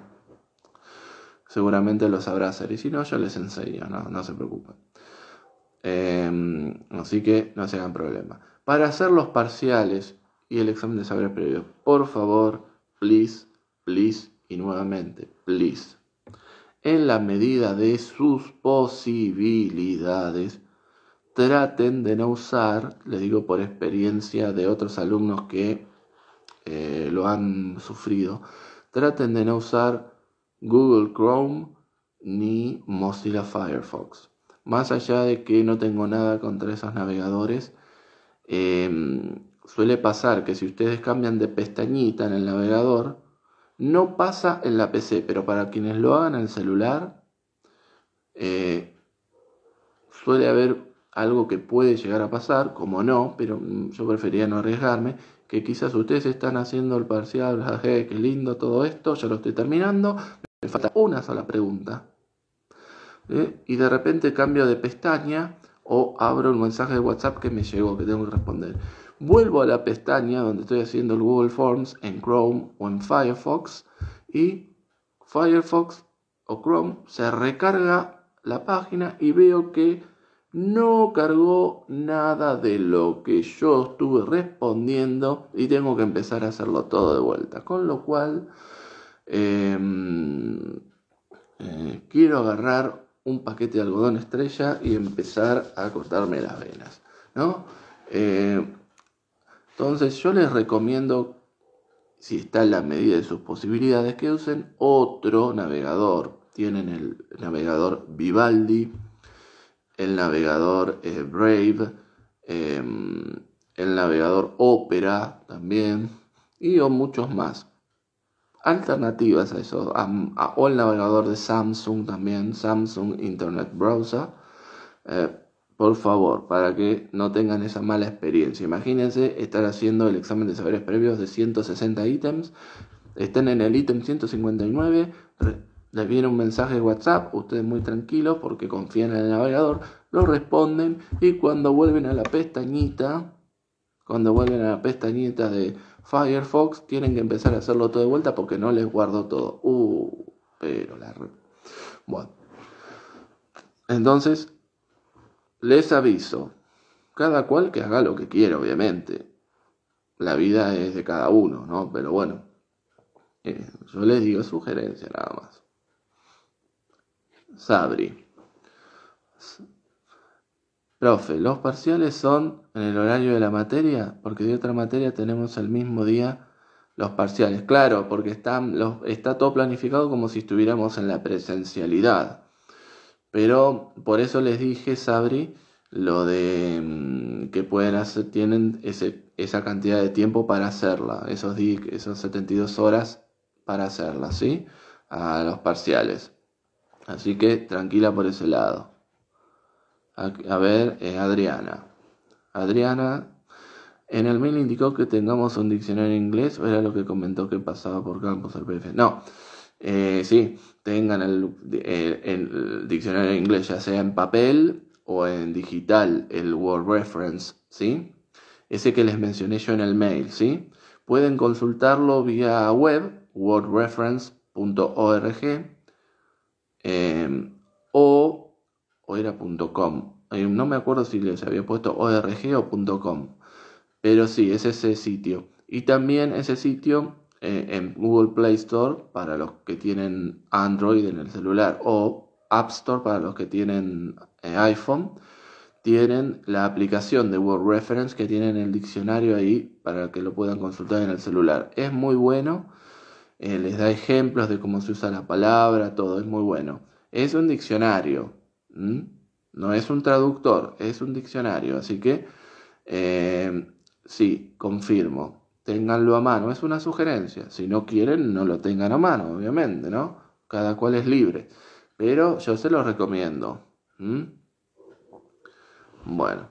[SPEAKER 1] seguramente lo sabrá hacer. Y si no, yo les enseño, no, se preocupen. Em, así que no se hagan problema. Para hacer los parciales y el examen de saber previo, por favor, please, please y nuevamente, please en la medida de sus posibilidades, traten de no usar, les digo por experiencia de otros alumnos que eh, lo han sufrido, traten de no usar Google Chrome ni Mozilla Firefox. Más allá de que no tengo nada contra esos navegadores, em, suele pasar que si ustedes cambian de pestañita en el navegador, no pasa en la PC, pero para quienes lo hagan en celular, eh, suele haber algo que puede llegar a pasar, como no, pero mm, yo prefería no arriesgarme, que quizás ustedes están haciendo el parcial, que qué lindo todo esto, ya lo estoy terminando, me falta una sola pregunta. Eh, y de repente cambio de pestaña o abro un mensaje de WhatsApp que me llegó, que tengo que responder vuelvo a la pestaña donde estoy haciendo el Google Forms en Chrome o en Firefox y Firefox o Chrome se recarga la página y veo que no cargó nada de lo que yo estuve respondiendo y tengo que empezar a hacerlo todo de vuelta. Con lo cual, em, eh, quiero agarrar un paquete de algodón estrella y empezar a cortarme las venas. ¿no? Eh, entonces yo les recomiendo, si está en la medida de sus posibilidades, que usen otro navegador. Tienen el navegador Vivaldi, el navegador eh, Brave, em, el navegador Opera también, y muchos más. Alternativas a eso, o el navegador de Samsung también, Samsung Internet Browser. Eh, por favor, para que no tengan esa mala experiencia. Imagínense estar haciendo el examen de saberes previos de 160 ítems, están en el ítem 159, les viene un mensaje de WhatsApp, ustedes muy tranquilos porque confían en el navegador, lo responden y cuando vuelven a la pestañita, cuando vuelven a la pestañita de Firefox, tienen que empezar a hacerlo todo de vuelta porque no les guardo todo. Uh, pero la... Bueno. Entonces, les aviso, cada cual que haga lo que quiera, obviamente. La vida es de cada uno, ¿no? Pero bueno, eh, yo les digo sugerencia nada más. Sabri. Profe, ¿los parciales son en el horario de la materia? Porque de otra materia tenemos el mismo día los parciales. Claro, porque están, está todo planificado como si estuviéramos en la presencialidad. Pero por eso les dije, Sabri, lo de mm, que pueden hacer, tienen ese, esa cantidad de tiempo para hacerla, esos, esos 72 horas para hacerla, ¿sí? A los parciales. Así que tranquila por ese lado. A, ver, eh, Adriana. Adriana, en el mail indicó que tengamos un diccionario en inglés, o era lo que comentó que pasaba por campus al PDF. No, eh, sí, tengan el, diccionario en inglés, ya sea en papel o en digital, el Word Reference, ¿sí? Ese que les mencioné yo en el mail, ¿sí? Pueden consultarlo vía web, wordreference.org em, o, o era .com. Eh, no me acuerdo si les había puesto org o .com, pero sí, es ese sitio. Y también ese sitio eh, en Google Play Store para los que tienen Android en el celular o App Store para los que tienen eh, iPhone. Tienen la aplicación de Word Reference que tienen el diccionario ahí para que lo puedan consultar en el celular. Es muy bueno, eh, les da ejemplos de cómo se usa la palabra, todo, es muy bueno. Es un diccionario, no es un traductor, es un diccionario. Así que, sí, confirmo, ténganlo a mano, es una sugerencia. Si no quieren, no lo tengan a mano, obviamente, ¿no? Cada cual es libre. Pero yo se lo recomiendo. Bueno,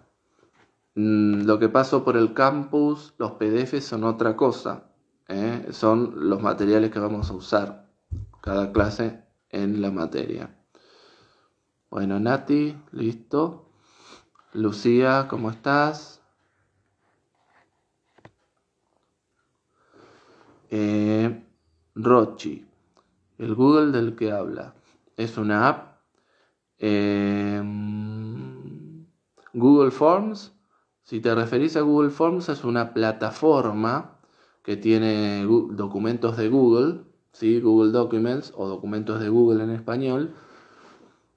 [SPEAKER 1] mm, lo que pasó por el campus, los PDFs son otra cosa. ¿eh? Son los materiales que vamos a usar cada clase en la materia. Bueno, Nati, listo. Lucía, ¿cómo estás? Eh, Rochi, el Google del que habla, es una app. Em, Google Forms, si te referís a Google Forms, es una plataforma que tiene documentos de Google, ¿sí? Google Documents o documentos de Google en español,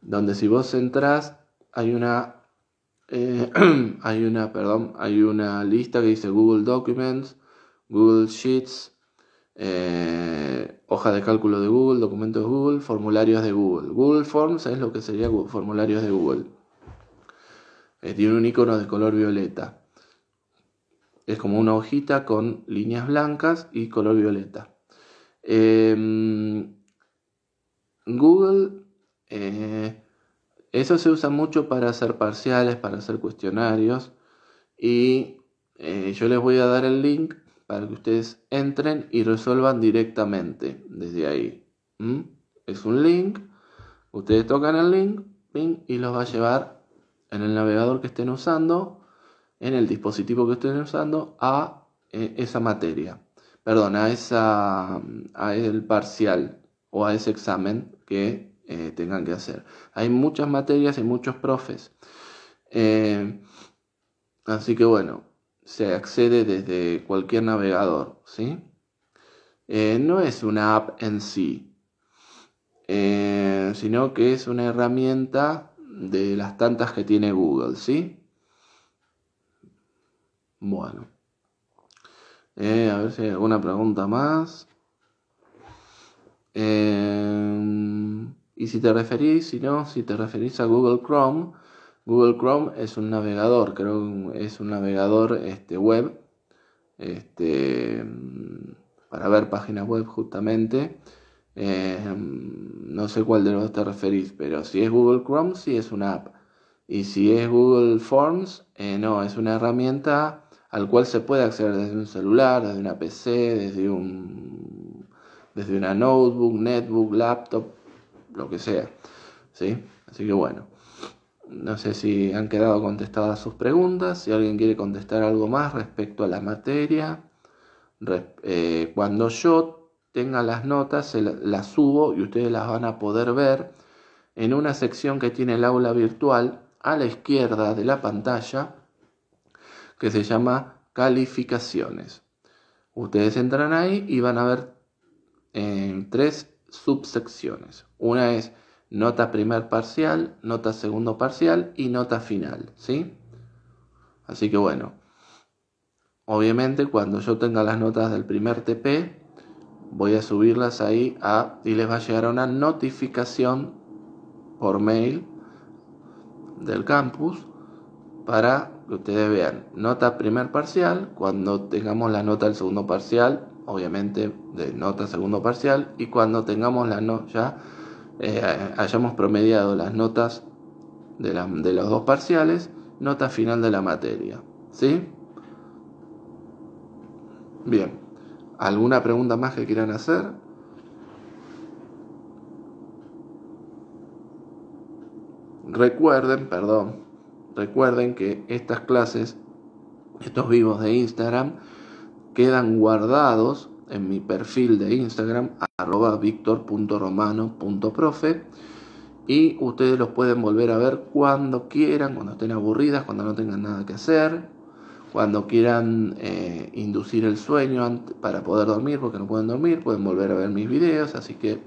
[SPEAKER 1] donde si vos entras hay una eh, hay una perdón hay una lista que dice Google Documents, Google Sheets, eh, hoja de cálculo de Google, documentos de Google, formularios de Google. Google Forms es lo que sería formularios de Google. Eh, tiene un icono de color violeta. Es como una hojita con líneas blancas y color violeta. Em, Google, eh, eso se usa mucho para hacer parciales, para hacer cuestionarios. Y yo les voy a dar el link para que ustedes entren y resuelvan directamente desde ahí. Es un link, ustedes tocan el link, y los va a llevar en el navegador que estén usando, en el dispositivo que estén usando, a eh, esa materia. Perdón, a, esa, el parcial o a ese examen que eh, tengan que hacer. Hay muchas materias y muchos profes. Eh, así que bueno, se accede desde cualquier navegador, ¿sí? Eh, no es una app en sí, eh, sino que es una herramienta de las tantas que tiene Google, ¿sí? Bueno. Eh, a ver si hay alguna pregunta más. y si te referís, si no, si te referís a Google Chrome, Google Chrome es un navegador, creo que es un navegador este, web este, mm, para ver páginas web justamente. Em, no sé cuál de los dos te referís, pero si es Google Chrome, sí es una app. Y si es Google Forms, eh, no, es una herramienta al cual se puede acceder desde un celular, desde una PC, desde, un, desde una notebook, netbook, laptop, lo que sea. ¿Sí? Así que bueno. No sé si han quedado contestadas sus preguntas, si alguien quiere contestar algo más respecto a la materia. Eh, cuando yo tenga las notas, las subo y ustedes las van a poder ver en una sección que tiene el aula virtual a la izquierda de la pantalla que se llama calificaciones. Ustedes entran ahí y van a ver en eh, tres subsecciones. Una es nota primer parcial, nota segundo parcial y nota final, ¿sí? Así que bueno, obviamente cuando yo tenga las notas del primer TP, voy a subirlas ahí a, y les va a llegar una notificación por mail del campus para que ustedes vean nota primer parcial, cuando tengamos la nota del segundo parcial, obviamente de nota segundo parcial, y cuando tengamos la nota ya eh, hayamos promediado las notas de, las de, los dos parciales, nota final de la materia. ¿Sí? Bien. ¿Alguna pregunta más que quieran hacer? Recuerden, perdón, recuerden que estas clases, estos vivos de Instagram, quedan guardados en mi perfil de Instagram, arroba victor.romano.profe. Y ustedes los pueden volver a ver cuando quieran, cuando estén aburridas, cuando no tengan nada que hacer, cuando quieran eh, inducir el sueño para poder dormir, porque no pueden dormir, pueden volver a ver mis videos. Así que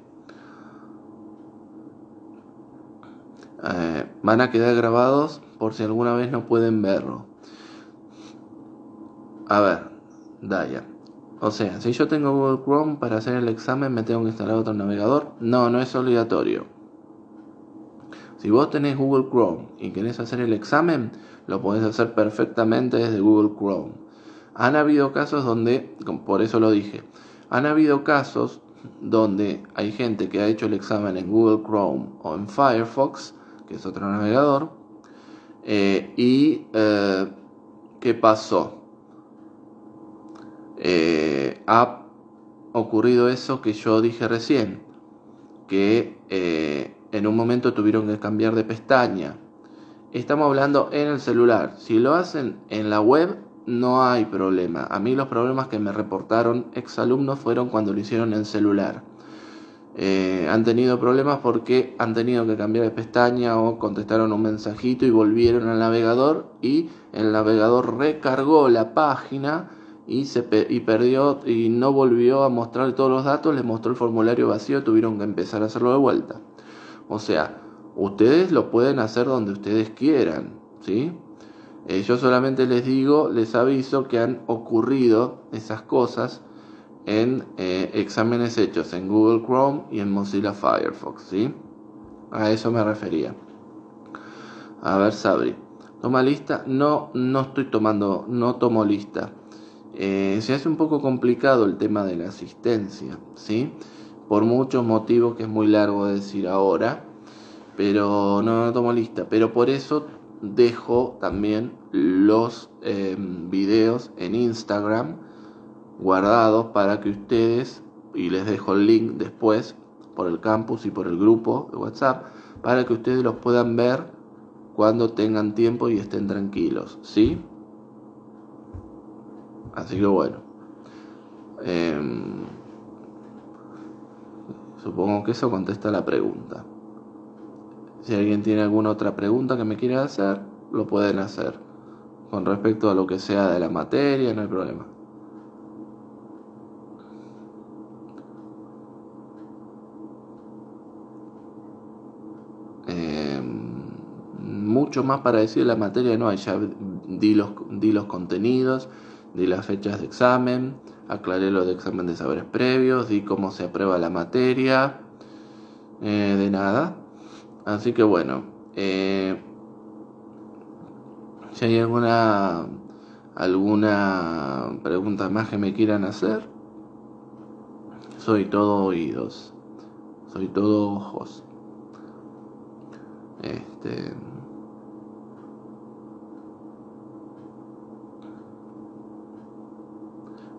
[SPEAKER 1] eh, van a quedar grabados por si alguna vez no pueden verlo. A ver, Daya. O sea, si yo tengo Google Chrome para hacer el examen, me tengo que instalar otro navegador. No, no es obligatorio. Si vos tenés Google Chrome y querés hacer el examen, lo podés hacer perfectamente desde Google Chrome. Han habido casos donde, por eso lo dije, han habido casos donde hay gente que ha hecho el examen en Google Chrome o en Firefox, que es otro navegador, eh, y eh, ¿qué pasó? Eh, ha ocurrido eso que yo dije recién, que eh, en un momento tuvieron que cambiar de pestaña. Estamos hablando en el celular. Si lo hacen en la web, no hay problema. A mí los problemas que me reportaron ex alumnos fueron cuando lo hicieron en celular. Eh, han tenido problemas porque han tenido que cambiar de pestaña o contestaron un mensajito y volvieron al navegador y el navegador recargó la página y, se y perdió y no volvió a mostrar todos los datos, les mostró el formulario vacío, tuvieron que empezar a hacerlo de vuelta. O sea, ustedes lo pueden hacer donde ustedes quieran, ¿sí? Eh, yo solamente les digo, les aviso que han ocurrido esas cosas en eh, exámenes hechos en Google Chrome y en Mozilla Firefox, ¿sí? A eso me refería. A ver, Sabri. Toma lista. No, no estoy tomando, no tomo lista. Eh, se hace un poco complicado el tema de la asistencia, ¿sí? Por muchos motivos que es muy largo decir ahora, pero no, tomo lista, pero por eso dejo también los eh, videos en Instagram guardados para que ustedes, y les dejo el link después por el campus y por el grupo de WhatsApp, para que ustedes los puedan ver cuando tengan tiempo y estén tranquilos, ¿sí? Así que bueno. Em, supongo que eso contesta la pregunta. Si alguien tiene alguna otra pregunta que me quiera hacer, lo pueden hacer. Con respecto a lo que sea de la materia, no hay problema. Em, mucho más para decir de la materia no hay, ya di los, di los contenidos di las fechas de examen, aclaré los de examen de saberes previos, di cómo se aprueba la materia, eh, de nada. Así que bueno, eh, si hay alguna, alguna pregunta más que me quieran hacer, soy todo oídos, soy todo ojos. Este.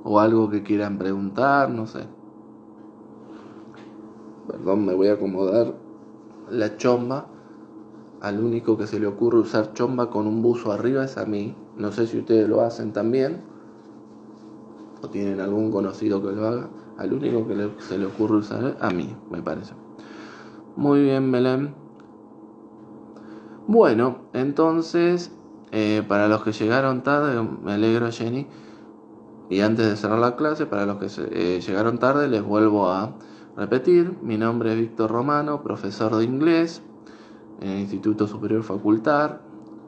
[SPEAKER 1] o algo que quieran preguntar, no sé. Perdón, me voy a acomodar la chomba. Al único que se le ocurre usar chomba con un buzo arriba es a mí. No sé si ustedes lo hacen también. O tienen algún conocido que lo haga. Al único que se le ocurre usar a mí, me parece. Muy bien, Belén. Bueno, entonces, eh, para los que llegaron tarde, me alegro, Jenny. Y antes de cerrar la clase, para los que eh, llegaron tarde, les vuelvo a repetir. Mi nombre es Víctor Romano, profesor de inglés en el Instituto Superior Facultar,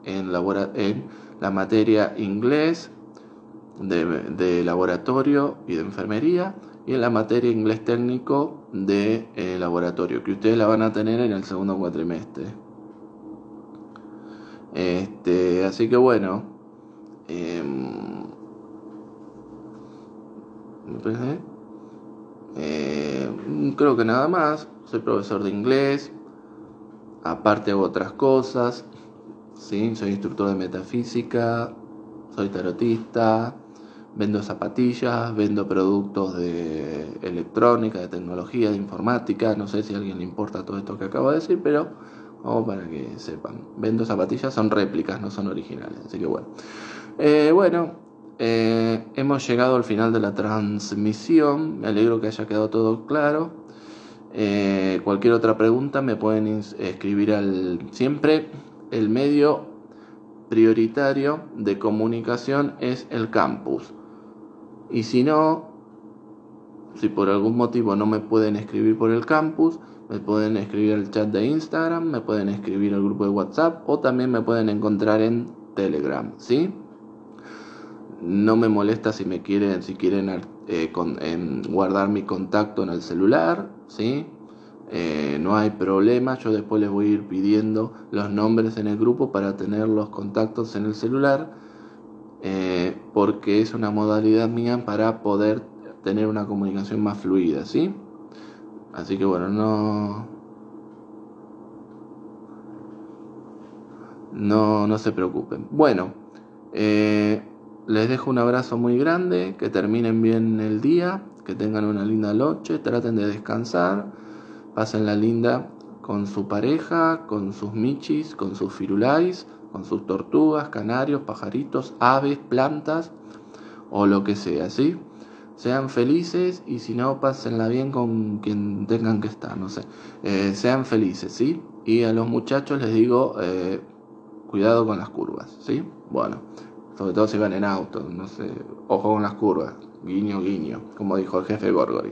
[SPEAKER 1] en, la materia inglés de, laboratorio y de enfermería, y en la materia inglés técnico de eh, laboratorio, que ustedes la van a tener en el segundo cuatrimestre. Este, así que bueno. Em, eh, creo que nada más. Soy profesor de inglés. Aparte hago otras cosas. ¿sí? Soy instructor de metafísica. Soy tarotista. Vendo zapatillas, vendo productos de electrónica, de tecnología, de informática. No sé si a alguien le importa todo esto que acabo de decir, pero vamos para que sepan. Vendo zapatillas, son réplicas, no son originales. Así que bueno. Eh, bueno, eh, hemos llegado al final de la transmisión. Me alegro que haya quedado todo claro. Eh, cualquier otra pregunta me pueden escribir al siempre. El medio prioritario de comunicación es el campus. Y si no, si por algún motivo no me pueden escribir por el campus, me pueden escribir al chat de Instagram, me pueden escribir al grupo de WhatsApp o también me pueden encontrar en Telegram, ¿sí? no me molesta si me quieren, si quieren eh, guardar mi contacto en el celular, ¿sí? Eh, no hay problema, yo después les voy a ir pidiendo los nombres en el grupo para tener los contactos en el celular, eh, porque es una modalidad mía para poder tener una comunicación más fluida, ¿sí? Así que bueno, no, no, no se preocupen. Bueno, les dejo un abrazo muy grande, que terminen bien el día, que tengan una linda noche, traten de descansar, pasen la linda con su pareja, con sus michis, con sus firulais, con sus tortugas, canarios, pajaritos, aves, plantas o lo que sea, ¿sí? Sean felices y si no, la bien con quien tengan que estar, no sé. Eh, sean felices, ¿sí? Y a los muchachos les digo, eh, cuidado con las curvas, ¿sí? Bueno. Sobre todo si van en auto, no sé, ojo con las curvas, guiño, guiño, como dijo el jefe Gorgori.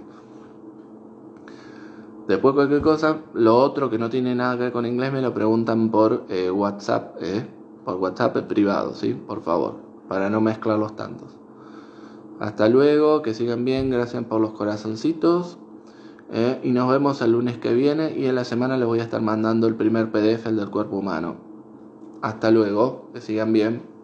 [SPEAKER 1] Después cualquier cosa, lo otro que no tiene nada que ver con inglés me lo preguntan por eh, WhatsApp, eh, por WhatsApp privado, ¿sí? Por favor, para no mezclarlos tantos. Hasta luego, que sigan bien, gracias por los corazoncitos. Eh, y nos vemos el lunes que viene y en la semana les voy a estar mandando el primer PDF, el del cuerpo humano. Hasta luego, que sigan bien.